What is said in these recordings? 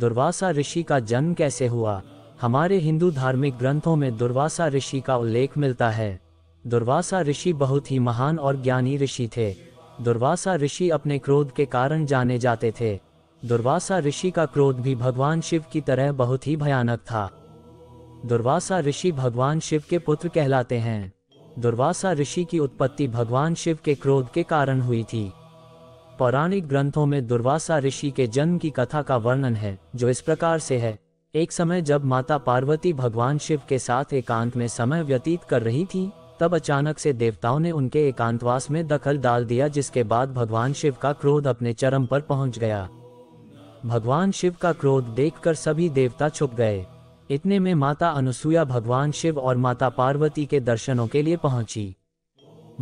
दुर्वासा ऋषि का जन्म कैसे हुआ हमारे हिंदू धार्मिक ग्रंथों में दुर्वासा ऋषि का उल्लेख मिलता है दुर्वासा ऋषि बहुत ही महान और ज्ञानी ऋषि थे दुर्वासा ऋषि अपने क्रोध के कारण जाने जाते थे दुर्वासा ऋषि का क्रोध भी भगवान शिव की तरह बहुत ही भयानक था दुर्वासा ऋषि भगवान शिव के पुत्र कहलाते हैं दुर्वासा ऋषि की उत्पत्ति भगवान शिव के क्रोध के कारण हुई थी पौराणिक ग्रंथों में दुर्वासा ऋषि के जन्म की कथा का वर्णन है जो इस प्रकार से है एक समय जब माता पार्वती भगवान शिव के साथ एकांत में समय व्यतीत कर रही थी तब अचानक से देवताओं ने उनके एकांतवास में दखल डाल दिया जिसके बाद भगवान शिव का क्रोध अपने चरम पर पहुंच गया भगवान शिव का क्रोध देखकर सभी देवता छुप गए इतने में माता अनुसुया भगवान शिव और माता पार्वती के दर्शनों के लिए पहुंची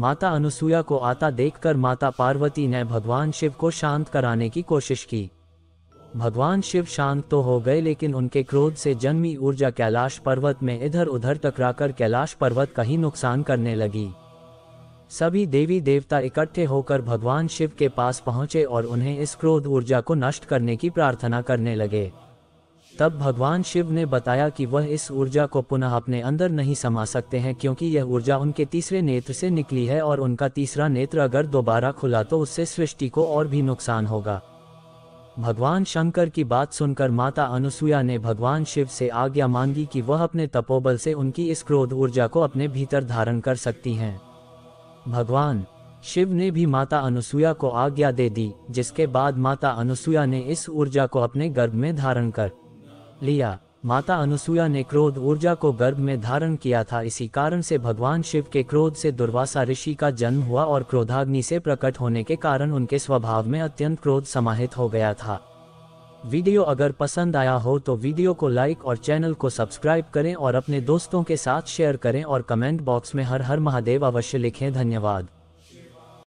माता अनुसुईया को आता देखकर माता पार्वती ने भगवान शिव को शांत कराने की कोशिश की भगवान शिव शांत तो हो गए लेकिन उनके क्रोध से जन्मी ऊर्जा कैलाश पर्वत में इधर उधर टकराकर कैलाश पर्वत का ही नुकसान करने लगी सभी देवी देवता इकट्ठे होकर भगवान शिव के पास पहुंचे और उन्हें इस क्रोध ऊर्जा को नष्ट करने की प्रार्थना करने लगे तब भगवान शिव ने बताया कि वह इस ऊर्जा को पुनः अपने अंदर नहीं समा सकते हैं क्योंकि यह ऊर्जा उनके तीसरे नेत्र से निकली है और उनका तीसरा नेत्र अगर दोबारा खुला तो उससे सृष्टि को और भी नुकसान होगा भगवान शंकर की बात सुनकर माता अनुसुईया ने भगवान शिव से आज्ञा मांगी कि वह अपने तपोबल से उनकी इस क्रोध ऊर्जा को अपने भीतर धारण कर सकती हैं भगवान शिव ने भी माता अनुसुईया को आज्ञा दे दी जिसके बाद माता अनुसुईया ने इस ऊर्जा को अपने गर्भ में धारण कर लिया माता अनुसुया ने क्रोध ऊर्जा को गर्भ में धारण किया था इसी कारण से भगवान शिव के क्रोध से दुर्वासा ऋषि का जन्म हुआ और क्रोधाग्नि से प्रकट होने के कारण उनके स्वभाव में अत्यंत क्रोध समाहित हो गया था वीडियो अगर पसंद आया हो तो वीडियो को लाइक और चैनल को सब्सक्राइब करें और अपने दोस्तों के साथ शेयर करें और कमेंट बॉक्स में हर हर महादेव अवश्य लिखें धन्यवाद